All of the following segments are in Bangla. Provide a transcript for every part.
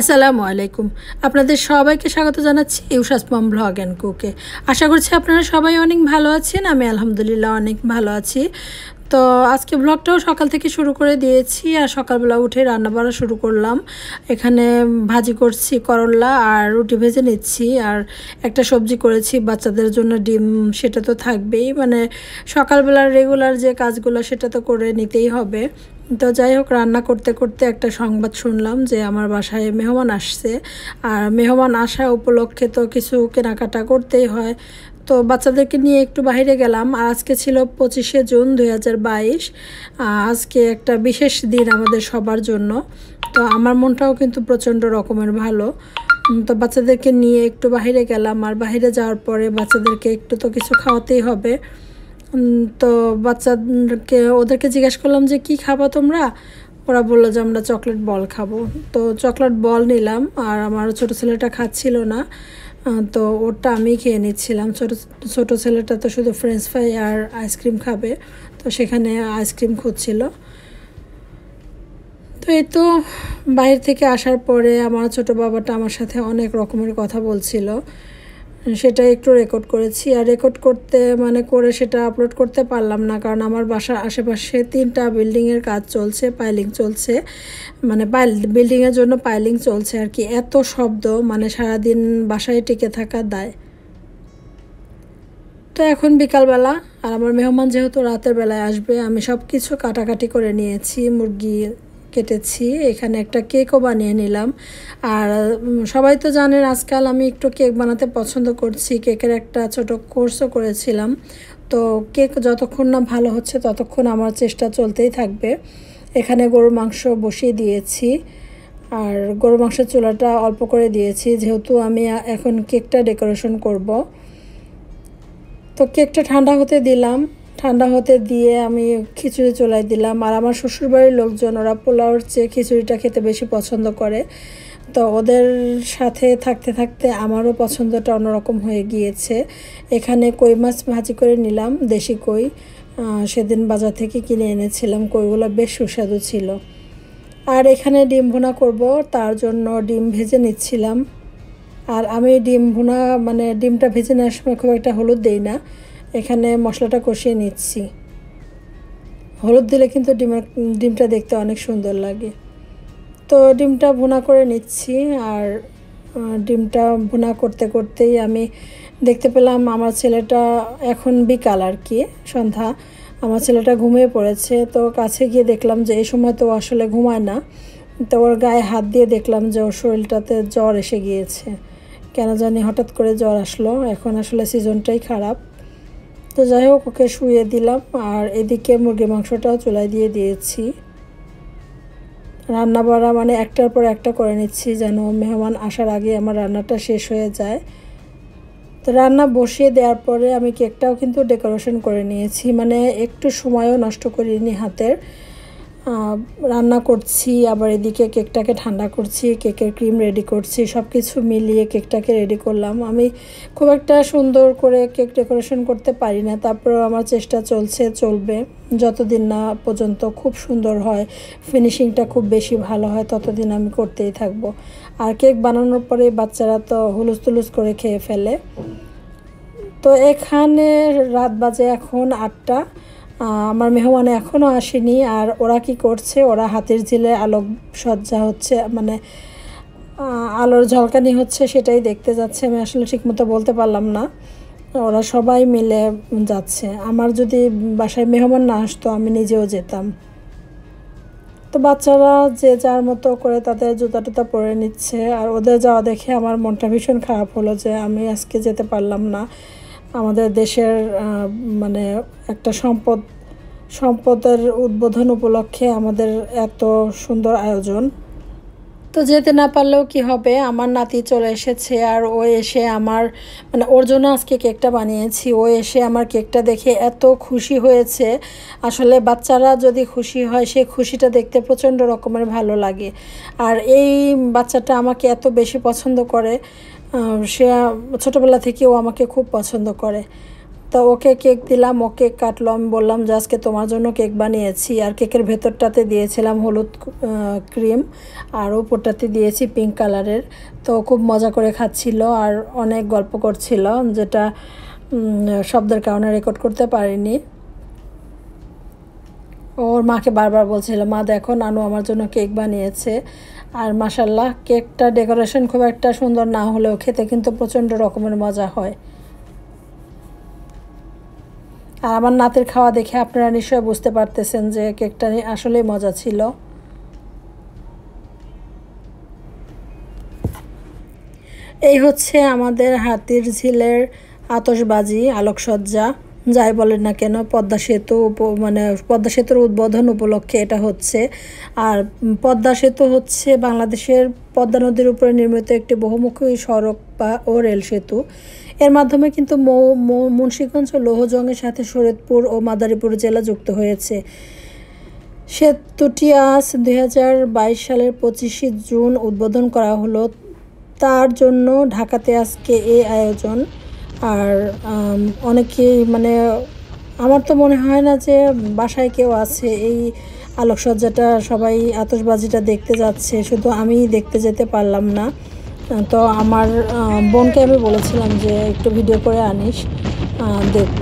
আসসালামু আলাইকুম আপনাদের সবাইকে স্বাগত জানাচ্ছি ইউসাসমাম ব্লগ অ্যান্ড কুকে আশা করছি আপনারা সবাই অনেক ভালো আছেন আমি আলহামদুলিল্লাহ অনেক ভালো আছি তো আজকে ব্লগটাও সকাল থেকে শুরু করে দিয়েছি আর সকালবেলা উঠে রান্না বাড়া শুরু করলাম এখানে ভাজি করছি করল্লা আর রুটি ভেজে নিচ্ছি আর একটা সবজি করেছি বাচ্চাদের জন্য ডিম সেটা তো থাকবেই মানে সকালবেলার রেগুলার যে কাজগুলো সেটা তো করে নিতেই হবে তো যাই হোক রান্না করতে করতে একটা সংবাদ শুনলাম যে আমার বাসায় মেহমান আসছে আর মেহমান আসা উপলক্ষে তো কিছু কেনাকাটা করতেই হয় তো বাচ্চাদেরকে নিয়ে একটু বাইরে গেলাম আর আজকে ছিল পঁচিশে জুন দুই আজকে একটা বিশেষ দিন আমাদের সবার জন্য তো আমার মনটাও কিন্তু প্রচণ্ড রকমের ভালো তো বাচ্চাদেরকে নিয়ে একটু বাইরে গেলাম আর বাইরে যাওয়ার পরে বাচ্চাদেরকে একটু তো কিছু খাওয়াতেই হবে তো বাচ্চাকে ওদেরকে জিজ্ঞাসা করলাম যে কি খাবা তোমরা ওরা বললো যে আমরা চকলেট বল খাবো তো চকলেট বল নিলাম আর আমার ছোট ছেলেটা খাচ্ছিল না তো ওটা আমি খেয়ে নিচ্ছিলাম ছোটো ছোটো ছেলেটা তো শুধু ফ্রেঞ্চ ফ্রাই আর আইসক্রিম খাবে তো সেখানে আইসক্রিম খুঁজছিল তো এই তো বাইরে থেকে আসার পরে আমার ছোট বাবাটা আমার সাথে অনেক রকমের কথা বলছিল সেটা একটু রেকর্ড করেছি আর রেকর্ড করতে মানে করে সেটা আপলোড করতে পারলাম না কারণ আমার বাসার আশেপাশে তিনটা বিল্ডিংয়ের কাজ চলছে পাইলিং চলছে মানে পাইল বিল্ডিংয়ের জন্য পাইলিং চলছে আর কি এত শব্দ মানে সারাদিন বাসায় টিকে থাকা দায় তো এখন বিকালবেলা আর আমার মেহমান যেহেতু রাতের বেলায় আসবে আমি সব কিছু কাটাকাটি করে নিয়েছি মুরগি কেটেছি এখানে একটা কেকও বানিয়ে নিলাম আর সবাই তো জানেন আজকাল আমি একটু কেক বানাতে পছন্দ করছি কেকের একটা ছোট কোর্সও করেছিলাম তো কেক যতক্ষণ না ভালো হচ্ছে ততক্ষণ আমার চেষ্টা চলতেই থাকবে এখানে গরুর মাংস বসিয়ে দিয়েছি আর গরুর মাংসের চুলাটা অল্প করে দিয়েছি যেহেতু আমি এখন কেকটা ডেকোরেশন করব তো কেকটা ঠান্ডা হতে দিলাম ঠান্ডা হতে দিয়ে আমি খিচুড়ি চলাই দিলাম আর আমার শ্বশুরবাড়ির লোকজন ওরা পোলাওর চেয়ে খিচুড়িটা খেতে বেশি পছন্দ করে তো ওদের সাথে থাকতে থাকতে আমারও পছন্দটা অন্যরকম হয়ে গিয়েছে এখানে কই মাছ ভাজি করে নিলাম দেশি কই সেদিন বাজার থেকে কিনে এনেছিলাম কইগুলো বেশ সুস্বাদু ছিল আর এখানে ডিম ভুনা করব তার জন্য ডিম ভেজে নিচ্ছিলাম আর আমি ডিম ভুনা মানে ডিমটা ভেজে নেওয়ার সময় খুব একটা হলুদ দিই না এখানে মশলাটা কষিয়ে নিচ্ছি হলুদ দিলে কিন্তু ডিমের ডিমটা দেখতে অনেক সুন্দর লাগে তো ডিমটা ভুনা করে নিচ্ছি আর ডিমটা ভুনা করতে করতেই আমি দেখতে পেলাম আমার ছেলেটা এখন বিকাল আর কি সন্ধ্যা আমার ছেলেটা ঘুমিয়ে পড়েছে তো কাছে গিয়ে দেখলাম যে এই সময় তো আসলে ঘুমায় না তো ওর গায়ে হাত দিয়ে দেখলাম যে ওর শরীরটাতে জ্বর এসে গিয়েছে কেন জানি হঠাৎ করে জ্বর আসলো এখন আসলে সিজনটাই খারাপ তো যাই হোক ওকে শুয়ে দিলাম আর এদিকে মুরগি মাংসটাও চুলাই দিয়ে দিয়েছি রান্না বাড়া মানে একটার পর একটা করে নিচ্ছি যেন মেহমান আসার আগে আমার রান্নাটা শেষ হয়ে যায় তো রান্না বসিয়ে দেওয়ার পরে আমি কেকটাও কিন্তু ডেকোরেশন করে নিয়েছি মানে একটু সময়ও নষ্ট করিনি হাতের রান্না করছি আবার এদিকে কেকটাকে ঠান্ডা করছি কেকের ক্রিম রেডি করছি সব কিছু মিলিয়ে কেকটাকে রেডি করলাম আমি খুব একটা সুন্দর করে কেক ডেকোরেশন করতে পারি না তারপরেও আমার চেষ্টা চলছে চলবে যতদিন না পর্যন্ত খুব সুন্দর হয় ফিনিশিংটা খুব বেশি ভালো হয় ততদিন আমি করতেই থাকব আর কেক বানানোর পরে বাচ্চারা তো হুলুস তুলুস করে খেয়ে ফেলে তো এখানে রাত বাজে এখন আটটা আমার মেহমান এখনও আসেনি আর ওরা কি করছে ওরা হাতের ঝিলে আলোক সজ্জা হচ্ছে মানে আলোর ঝলকানি হচ্ছে সেটাই দেখতে যাচ্ছে আমি আসলে ঠিকমতো বলতে পারলাম না ওরা সবাই মিলে যাচ্ছে আমার যদি বাসায় মেহমান না আসতো আমি নিজেও যেতাম তো বাচ্চারা যে যার মতো করে তাদের জুতা টুতা পরে নিচ্ছে আর ওদের যাওয়া দেখে আমার মনটা ভীষণ খারাপ হলো যে আমি আজকে যেতে পারলাম না আমাদের দেশের মানে একটা সম্পদ সম্পদের উদ্বোধন উপলক্ষে আমাদের এত সুন্দর আয়োজন তো যেতে না পারলেও কি হবে আমার নাতি চলে এসেছে আর ও এসে আমার মানে ওর জন্য আজকে কেকটা বানিয়েছি ও এসে আমার কেকটা দেখে এত খুশি হয়েছে আসলে বাচ্চারা যদি খুশি হয় সেই খুশিটা দেখতে প্রচণ্ড রকমের ভালো লাগে আর এই বাচ্চাটা আমাকে এত বেশি পছন্দ করে সে ছোটোবেলা থেকেও আমাকে খুব পছন্দ করে তো ওকে কেক দিলাম ও কেক কাটলো আমি বললাম যে আজকে তোমার জন্য কেক বানিয়েছি আর কেকের ভেতরটাতে দিয়েছিলাম হলুদ ক্রিম আর উপরটাতে দিয়েছি পিঙ্ক কালারের তো খুব মজা করে খাচ্ছিল আর অনেক গল্প করছিল যেটা শব্দের কারণে রেকর্ড করতে পারিনি ওর মাকে বারবার বলছিল মা দেখো নানু আমার জন্য কেক বানিয়েছে আর মাসাল্লাহ কেকটা ডেকোরেশন খুব একটা সুন্দর না হলেও খেতে কিন্তু প্রচণ্ড রকমের মজা হয় আর আমার নাতের খাওয়া দেখে আপনারা নিশ্চয় বুঝতে পারতেছেন যে কেকটা আসলেই মজা ছিল এই হচ্ছে আমাদের হাতির ঝিলের আতসবাজি আলোকসজ্জা যাই বলেন না কেন পদ্মা সেতু মানে পদ্মা সেতুর উদ্বোধন উপলক্ষে এটা হচ্ছে আর পদ্মা সেতু হচ্ছে বাংলাদেশের পদ্মা নদীর উপরে নির্মিত একটি বহুমুখী সড়ক বা ও রেল সেতু এর মাধ্যমে কিন্তু মুন্সীগঞ্জ ও লৌহজংয়ের সাথে শরৎপুর ও মাদারীপুর জেলা যুক্ত হয়েছে সেতুটি আজ দুই সালের পঁচিশে জুন উদ্বোধন করা হলো তার জন্য ঢাকাতে আজকে এই আয়োজন আর অনেকেই মানে আমার তো মনে হয় না যে বাসায় কেউ আছে এই আলোকসজ্জাটা সবাই আতসবাজিটা দেখতে যাচ্ছে শুধু আমি দেখতে যেতে পারলাম না তো আমার বোনকে আমি বলেছিলাম যে একটু ভিডিও করে আনিস দেখব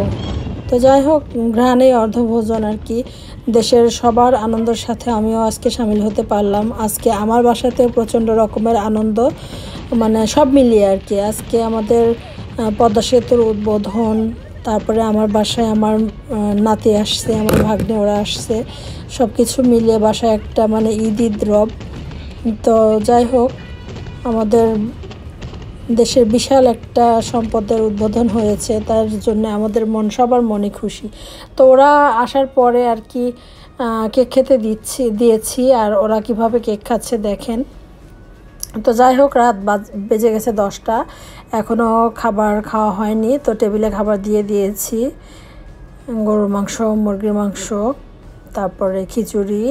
তো যাই হোক ঘ্রাণে অর্ধভোজন আর কি দেশের সবার আনন্দের সাথে আমিও আজকে সামিল হতে পারলাম আজকে আমার বাসাতেও প্রচণ্ড রকমের আনন্দ মানে সব মিলিয়ে আর কি আজকে আমাদের পদ্মা সেতুর উদ্বোধন তারপরে আমার বাসায় আমার নাতি আসছে আমার ভাগ্নে ওরা আসছে সব কিছু মিলিয়ে বাসায় একটা মানে ঈদ ঈদ রব তো যাই হোক আমাদের দেশের বিশাল একটা সম্পদের উদ্বোধন হয়েছে তার জন্য আমাদের মন সবার মনে খুশি তো ওরা আসার পরে আর কি কেক খেতে দিচ্ছি দিয়েছি আর ওরা কিভাবে কেক খাচ্ছে দেখেন তো যাই হোক রাত বেজে গেছে দশটা এখনও খাবার খাওয়া হয়নি তো টেবিলে খাবার দিয়ে দিয়েছি গরুর মাংস মুরগির মাংস তারপরে খিচুড়ি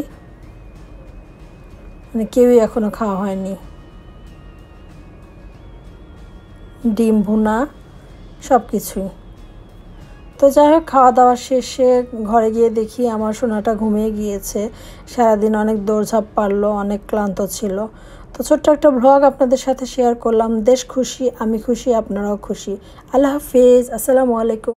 মানে কেউই এখনও খাওয়া হয়নি ডিম ভুনা সব কিছুই তো যাই হোক খাওয়া দাওয়া শেষে ঘরে গিয়ে দেখি আমার সোনাটা ঘুমিয়ে গিয়েছে সারাদিন অনেক দৌড়ঝাঁপ পারলো অনেক ক্লান্ত ছিল তো ছোট্ট একটা ভ্লগ আপনাদের সাথে শেয়ার করলাম দেশ খুশি আমি খুশি আপনারাও খুশি আল্লাহ হাফিজ আসসালামু আলাইকুম